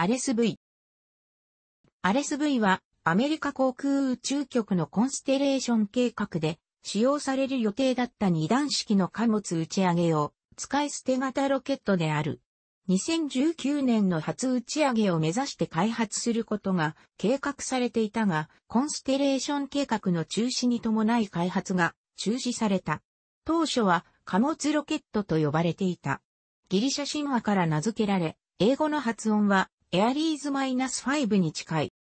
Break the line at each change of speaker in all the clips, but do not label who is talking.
アレス v アレス v はアメリカ航空宇宙局のコンステレーション計画で使用される予定だった二段式の貨物打ち上げを使い捨て型ロケットである。2019年の初打ち上げを目指して開発することが計画されていたが、コンステレーション計画の中止に伴い開発が中止された。当初は貨物ロケットと呼ばれていた。ギリシャ神話から名付けられ、英語の発音はエアリーズマイナス -5 に近い。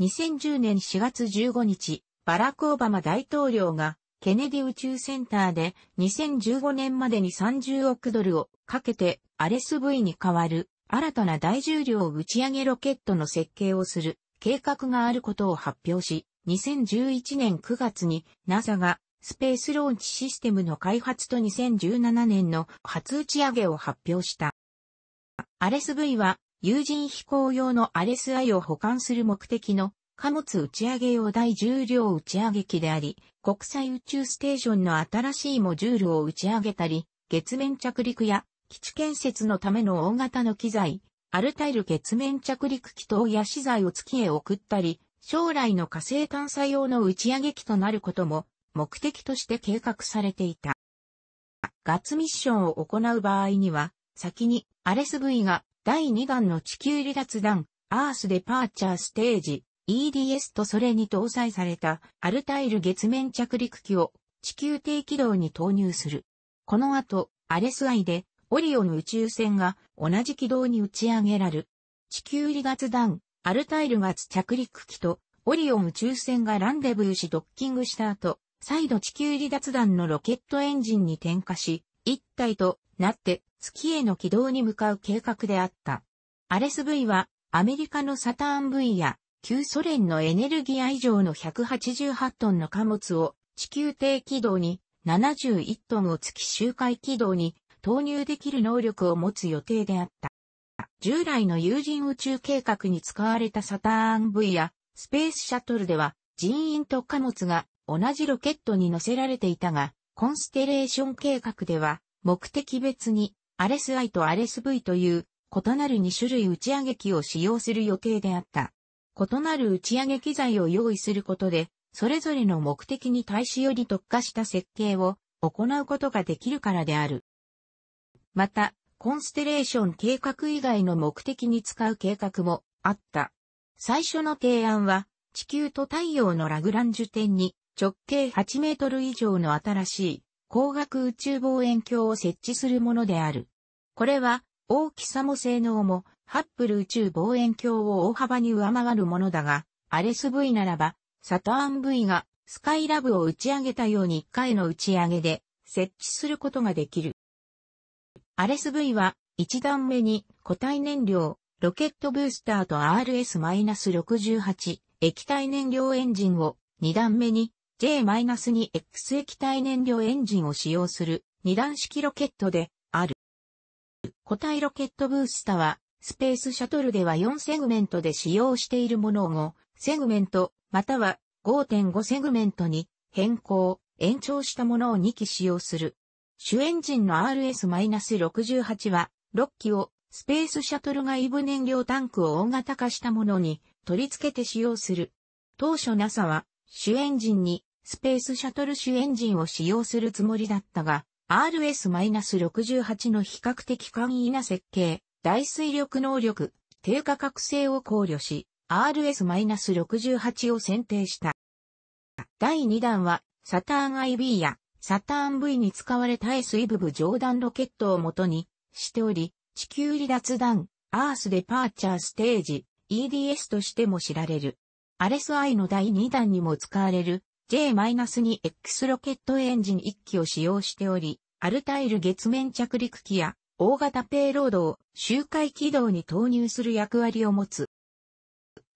2010年4月15日、バラク・オバマ大統領がケネディ宇宙センターで2015年までに30億ドルをかけてアレス v に代わる新たな大重量打ち上げロケットの設計をする計画があることを発表し、2011年9月に NASA がスペースローンチシステムの開発と2017年の初打ち上げを発表した。レス v は有人飛行用のアレスアイを保管する目的の貨物打ち上げ用大重量打ち上げ機であり、国際宇宙ステーションの新しいモジュールを打ち上げたり、月面着陸や基地建設のための大型の機材、アルタイル月面着陸機等や資材を月へ送ったり、将来の火星探査用の打ち上げ機となることも目的として計画されていた。ガッツミッションを行う場合には、先にアレス V が第2弾の地球離脱弾、アースデパーチャーステージ、EDS とそれに搭載されたアルタイル月面着陸機を地球低軌道に投入する。この後、アレスアイでオリオン宇宙船が同じ軌道に打ち上げられる。地球離脱弾、アルタイル月着陸機とオリオン宇宙船がランデブーしドッキングした後、再度地球離脱弾のロケットエンジンに点火し、一体となって月への軌道に向かう計画であった。アレス V はアメリカのサターン V や旧ソ連のエネルギア以上の188トンの貨物を地球低軌道に71トンを月周回軌道に投入できる能力を持つ予定であった。従来の有人宇宙計画に使われたサターン V やスペースシャトルでは人員と貨物が同じロケットに乗せられていたが、コンステレーション計画では目的別にアレス I とアレス V という異なる2種類打ち上げ機を使用する予定であった。異なる打ち上げ機材を用意することで、それぞれの目的に対しより特化した設計を行うことができるからである。また、コンステレーション計画以外の目的に使う計画もあった。最初の提案は、地球と太陽のラグランジュ点に直径8メートル以上の新しい光学宇宙望遠鏡を設置するものである。これは、大きさも性能も、ハッブル宇宙望遠鏡を大幅に上回るものだが、アレス V ならば、サターン V がスカイラブを打ち上げたように1回の打ち上げで設置することができる。アレス V は1段目に固体燃料、ロケットブースターと RS-68 液体燃料エンジンを2段目に J-2X 液体燃料エンジンを使用する二段式ロケットである。固体ロケットブースタは、スペースシャトルでは4セグメントで使用しているものを5セグメント、または5.5セグメントに変更、延長したものを2機使用する。主エンジンの RS-68 は、6機をスペースシャトル外部燃料タンクを大型化したものに取り付けて使用する。当初 NASA は、主エンジンにスペースシャトル主エンジンを使用するつもりだったが、RS-68 の比較的簡易な設計、大水力能力、低価格性を考慮し、RS-68 を選定した。第2弾は、サターン IB やサターン V に使われた S 水部部上段ロケットを元にしており、地球離脱弾、アースデパーチャーステージ、EDS としても知られる。アレス I の第2弾にも使われる J-2X ロケットエンジン1機を使用しており、アルタイル月面着陸機や大型ペイロードを周回軌道に投入する役割を持つ。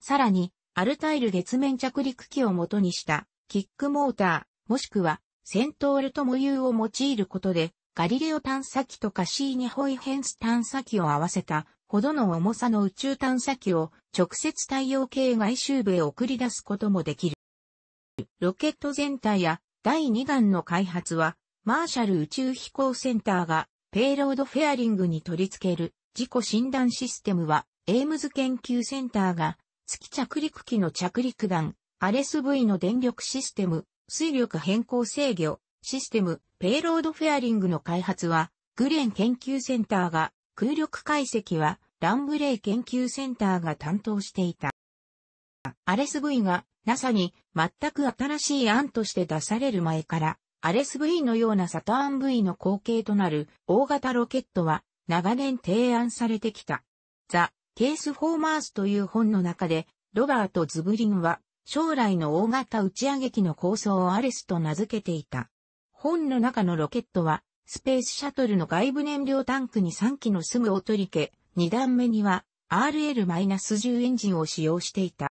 さらに、アルタイル月面着陸機を元にしたキックモーター、もしくはセントールと模様を用いることで、ガリレオ探査機とか c ニホイヘンス探査機を合わせたほどの重さの宇宙探査機を直接太陽系外周部へ送り出すこともできる。ロケット全体や第2弾の開発は、マーシャル宇宙飛行センターがペイロードフェアリングに取り付ける自己診断システムは、エイムズ研究センターが月着陸機の着陸弾、レス v の電力システム、水力変更制御、システム、ペイロードフェアリングの開発は、グレン研究センターが、空力解析は、ランブレイ研究センターが担当していた。アレス V が NASA に全く新しい案として出される前から、アレス V のようなサターン V の後継となる大型ロケットは長年提案されてきた。ザ・ケース・フォーマースという本の中で、ロバート・ズブリンは将来の大型打ち上げ機の構想をアレスと名付けていた。本の中のロケットは、スペースシャトルの外部燃料タンクに3機のすぐを取りけ、2段目には RL-10 エンジンを使用していた。